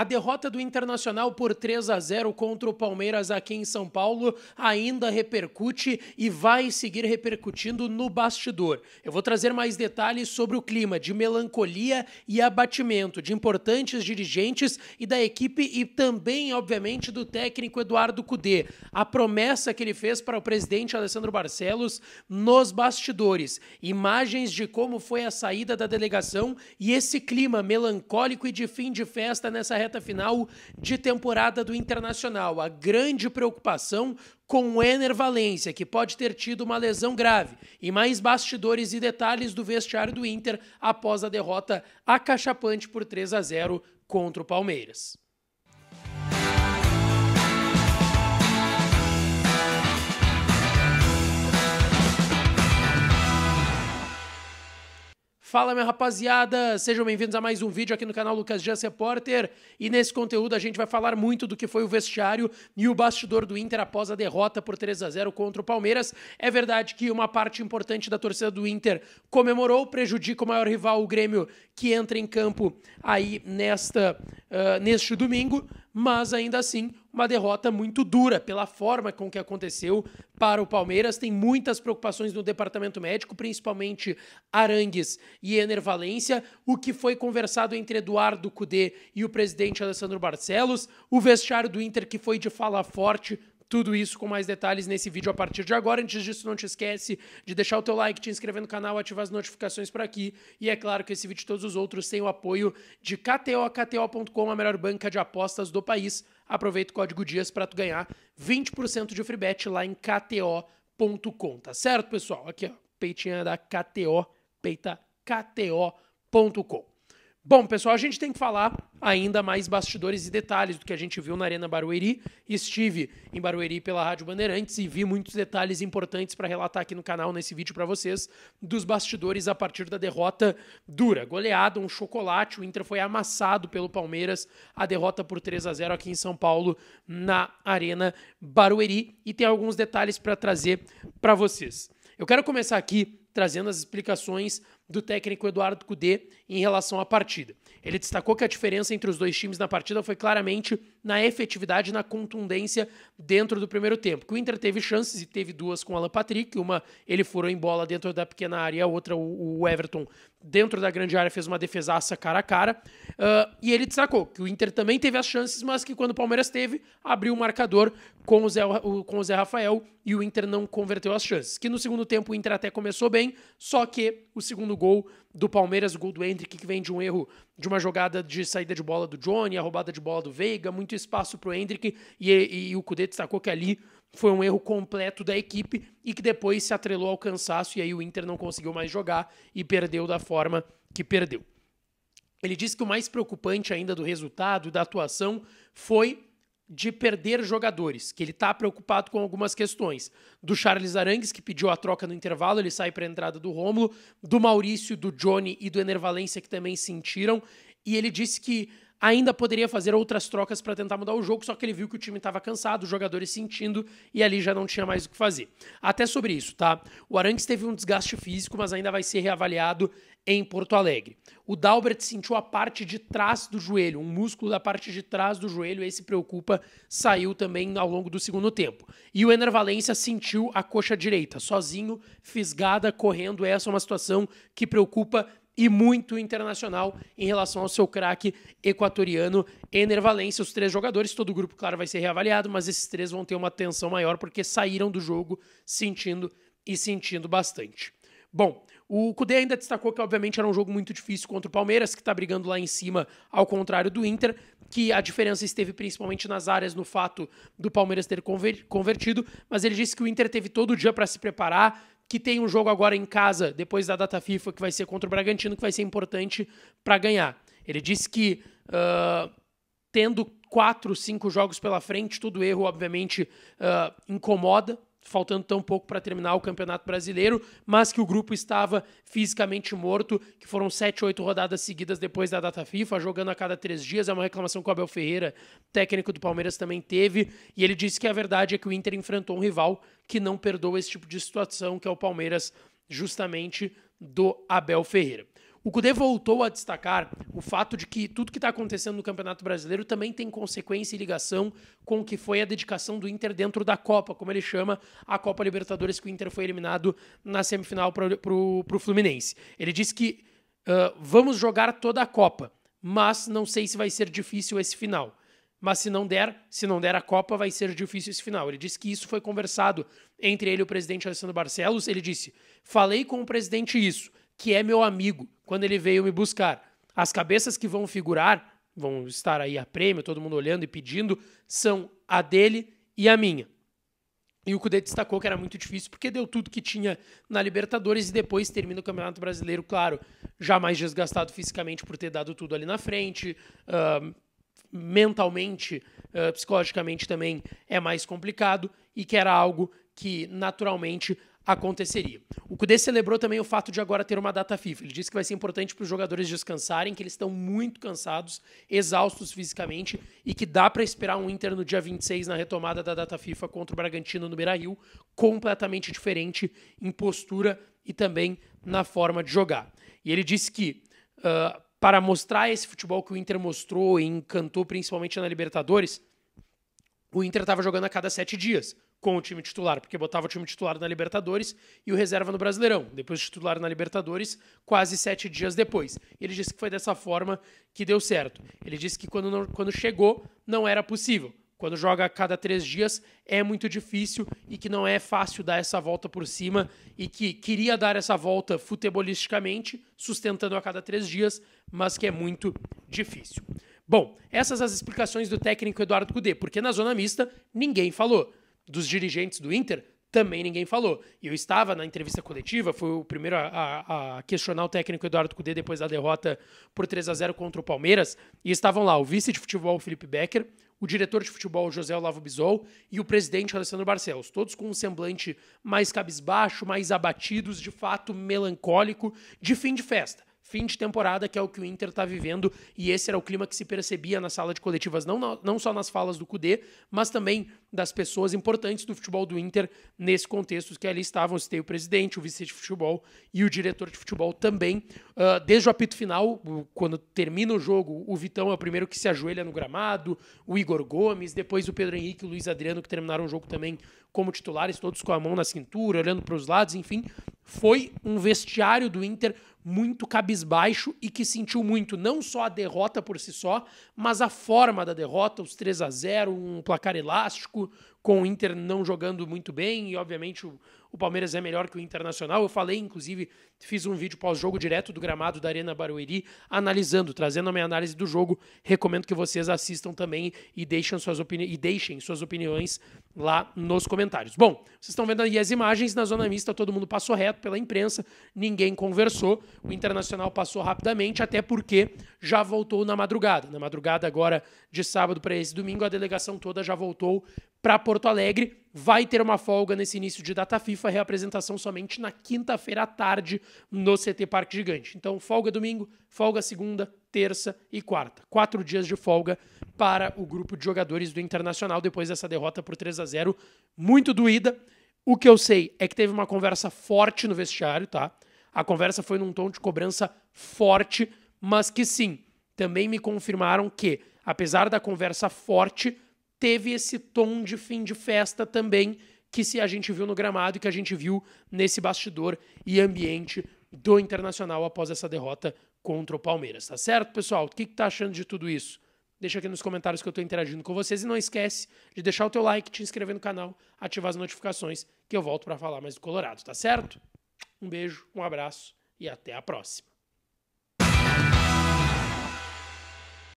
A derrota do Internacional por 3 a 0 contra o Palmeiras aqui em São Paulo ainda repercute e vai seguir repercutindo no bastidor. Eu vou trazer mais detalhes sobre o clima de melancolia e abatimento de importantes dirigentes e da equipe e também, obviamente, do técnico Eduardo Cudê. A promessa que ele fez para o presidente Alessandro Barcelos nos bastidores. Imagens de como foi a saída da delegação e esse clima melancólico e de fim de festa nessa reta reta final de temporada do Internacional. A grande preocupação com o Ener Valência, que pode ter tido uma lesão grave. E mais bastidores e detalhes do vestiário do Inter após a derrota acachapante por 3 a 0 contra o Palmeiras. Fala, minha rapaziada! Sejam bem-vindos a mais um vídeo aqui no canal Lucas Dias Repórter. E nesse conteúdo a gente vai falar muito do que foi o vestiário e o bastidor do Inter após a derrota por 3 a 0 contra o Palmeiras. É verdade que uma parte importante da torcida do Inter comemorou, prejudica o maior rival, o Grêmio, que entra em campo aí nesta, uh, neste domingo, mas ainda assim uma derrota muito dura pela forma com que aconteceu para o Palmeiras. Tem muitas preocupações no departamento médico, principalmente Arangues e Enervalência, o que foi conversado entre Eduardo Cudê e o presidente Alessandro Barcelos, o vestiário do Inter que foi de fala forte tudo isso com mais detalhes nesse vídeo a partir de agora. Antes disso, não te esquece de deixar o teu like, te inscrever no canal, ativar as notificações por aqui. E é claro que esse vídeo e todos os outros têm o apoio de KTO, KTO.com, a melhor banca de apostas do país. Aproveita o código DIAS para tu ganhar 20% de free bet lá em KTO.com, tá certo, pessoal? Aqui, ó, peitinha da KTO, peita KTO.com. Bom, pessoal, a gente tem que falar ainda mais bastidores e detalhes do que a gente viu na Arena Barueri. Estive em Barueri pela Rádio Bandeirantes e vi muitos detalhes importantes para relatar aqui no canal nesse vídeo para vocês dos bastidores a partir da derrota dura, goleada, um chocolate. O Inter foi amassado pelo Palmeiras, a derrota por 3 a 0 aqui em São Paulo na Arena Barueri e tem alguns detalhes para trazer para vocês. Eu quero começar aqui trazendo as explicações do técnico Eduardo Cudê em relação à partida. Ele destacou que a diferença entre os dois times na partida foi claramente na efetividade e na contundência dentro do primeiro tempo. Que o Inter teve chances e teve duas com o Alan Patrick, uma ele furou em bola dentro da pequena área a outra o, Everton dentro da grande área fez uma defesaça cara a cara. Uh, e ele destacou que o Inter também teve as chances, mas que quando o Palmeiras teve, abriu o marcador com o Zé, com o Zé Rafael e o Inter não converteu as chances. Que no segundo tempo o Inter até começou bem, só que o segundo gol do Palmeiras, o gol do Hendrick, que vem de um erro de uma jogada de saída de bola do Johnny, a roubada de bola do Veiga, muito espaço para o Hendrick, e, e, e o Cudê destacou que ali foi um erro completo da equipe e que depois se atrelou ao cansaço e aí o Inter não conseguiu mais jogar e perdeu da forma que perdeu. Ele disse que o mais preocupante ainda do resultado, da atuação, foi de perder jogadores, que ele está preocupado com algumas questões. Do Charles Arangues, que pediu a troca no intervalo, ele sai para a entrada do Rômulo, do Maurício, do Johnny e do Enervalência, que também sentiram, e ele disse que ainda poderia fazer outras trocas para tentar mudar o jogo, só que ele viu que o time estava cansado, os jogadores sentindo, e ali já não tinha mais o que fazer. Até sobre isso, tá? O Arangues teve um desgaste físico, mas ainda vai ser reavaliado em Porto Alegre. O Dalbert sentiu a parte de trás do joelho, um músculo da parte de trás do joelho, esse preocupa, saiu também ao longo do segundo tempo. E o Ener sentiu a coxa direita, sozinho, fisgada, correndo. Essa é uma situação que preocupa e muito internacional em relação ao seu craque equatoriano Ener Valencia. Os três jogadores, todo o grupo, claro, vai ser reavaliado, mas esses três vão ter uma tensão maior porque saíram do jogo sentindo e sentindo bastante. Bom, o Cudê ainda destacou que, obviamente, era um jogo muito difícil contra o Palmeiras, que está brigando lá em cima, ao contrário do Inter, que a diferença esteve principalmente nas áreas no fato do Palmeiras ter convertido, mas ele disse que o Inter teve todo o dia para se preparar, que tem um jogo agora em casa, depois da data FIFA, que vai ser contra o Bragantino, que vai ser importante para ganhar. Ele disse que, uh, tendo quatro, cinco jogos pela frente, todo erro, obviamente, uh, incomoda faltando tão pouco para terminar o Campeonato Brasileiro, mas que o grupo estava fisicamente morto, que foram sete, oito rodadas seguidas depois da data FIFA, jogando a cada três dias. É uma reclamação que o Abel Ferreira, técnico do Palmeiras, também teve. E ele disse que a verdade é que o Inter enfrentou um rival que não perdoa esse tipo de situação, que é o Palmeiras, justamente do Abel Ferreira. O Cudê voltou a destacar o fato de que tudo que está acontecendo no Campeonato Brasileiro também tem consequência e ligação com o que foi a dedicação do Inter dentro da Copa, como ele chama a Copa Libertadores, que o Inter foi eliminado na semifinal para o Fluminense. Ele disse que uh, vamos jogar toda a Copa, mas não sei se vai ser difícil esse final mas se não der, se não der a Copa, vai ser difícil esse final. Ele disse que isso foi conversado entre ele e o presidente Alessandro Barcelos. Ele disse: falei com o presidente isso que é meu amigo, quando ele veio me buscar. As cabeças que vão figurar, vão estar aí a prêmio, todo mundo olhando e pedindo, são a dele e a minha. E o Cudê destacou que era muito difícil porque deu tudo que tinha na Libertadores e depois termina o Campeonato Brasileiro, claro, já mais desgastado fisicamente por ter dado tudo ali na frente, uh, mentalmente, uh, psicologicamente também é mais complicado e que era algo que naturalmente aconteceria. O Cudê celebrou também o fato de agora ter uma data FIFA. Ele disse que vai ser importante para os jogadores descansarem, que eles estão muito cansados, exaustos fisicamente e que dá para esperar um Inter no dia 26 na retomada da data FIFA contra o Bragantino no Beira-Rio, completamente diferente em postura e também na forma de jogar. E ele disse que uh, para mostrar esse futebol que o Inter mostrou e encantou principalmente na Libertadores, o Inter estava jogando a cada sete dias com o time titular, porque botava o time titular na Libertadores e o reserva no Brasileirão, depois o titular na Libertadores, quase sete dias depois. Ele disse que foi dessa forma que deu certo. Ele disse que quando, não, quando chegou não era possível. Quando joga a cada três dias é muito difícil e que não é fácil dar essa volta por cima e que queria dar essa volta futebolisticamente, sustentando a cada três dias, mas que é muito difícil. Bom, essas as explicações do técnico Eduardo Cudê, porque na zona mista ninguém falou dos dirigentes do Inter, também ninguém falou. E eu estava na entrevista coletiva, fui o primeiro a, a, a questionar o técnico Eduardo Cudê depois da derrota por 3 a 0 contra o Palmeiras, e estavam lá o vice de futebol Felipe Becker, o diretor de futebol José Olavo Bisol e o presidente Alessandro Barcelos, todos com um semblante mais cabisbaixo, mais abatidos, de fato melancólico, de fim de festa fim de temporada, que é o que o Inter está vivendo, e esse era o clima que se percebia na sala de coletivas, não, não só nas falas do Cudê, mas também das pessoas importantes do futebol do Inter nesse contexto que ali estavam. Citei o presidente, o vice de futebol e o diretor de futebol também. Uh, desde o apito final, quando termina o jogo, o Vitão é o primeiro que se ajoelha no gramado, o Igor Gomes, depois o Pedro Henrique e o Luiz Adriano, que terminaram o jogo também como titulares, todos com a mão na cintura, olhando para os lados, enfim. Foi um vestiário do Inter muito cabisbaixo e que sentiu muito não só a derrota por si só, mas a forma da derrota, os 3 a 0, um placar elástico, com o Inter não jogando muito bem e obviamente o, o Palmeiras é melhor que o Internacional. Eu falei, inclusive, fiz um vídeo pós-jogo direto do gramado da Arena Barueri, analisando, trazendo a minha análise do jogo. Recomendo que vocês assistam também e deixem suas, opini e deixem suas opiniões lá nos comentários. Bom, vocês estão vendo aí as imagens na zona mista, todo mundo passou reto pela imprensa, ninguém conversou o Internacional passou rapidamente, até porque já voltou na madrugada. Na madrugada agora de sábado para esse domingo, a delegação toda já voltou para Porto Alegre. Vai ter uma folga nesse início de data FIFA, reapresentação somente na quinta-feira à tarde no CT Parque Gigante. Então, folga domingo, folga segunda, terça e quarta. Quatro dias de folga para o grupo de jogadores do Internacional depois dessa derrota por 3 a 0 muito doída. O que eu sei é que teve uma conversa forte no vestiário, tá? A conversa foi num tom de cobrança forte, mas que sim, também me confirmaram que, apesar da conversa forte, teve esse tom de fim de festa também que se a gente viu no gramado e que a gente viu nesse bastidor e ambiente do Internacional após essa derrota contra o Palmeiras, tá certo, pessoal? O que, que tá achando de tudo isso? Deixa aqui nos comentários que eu tô interagindo com vocês e não esquece de deixar o teu like, te inscrever no canal, ativar as notificações que eu volto para falar mais do Colorado, tá certo? Um beijo, um abraço e até a próxima.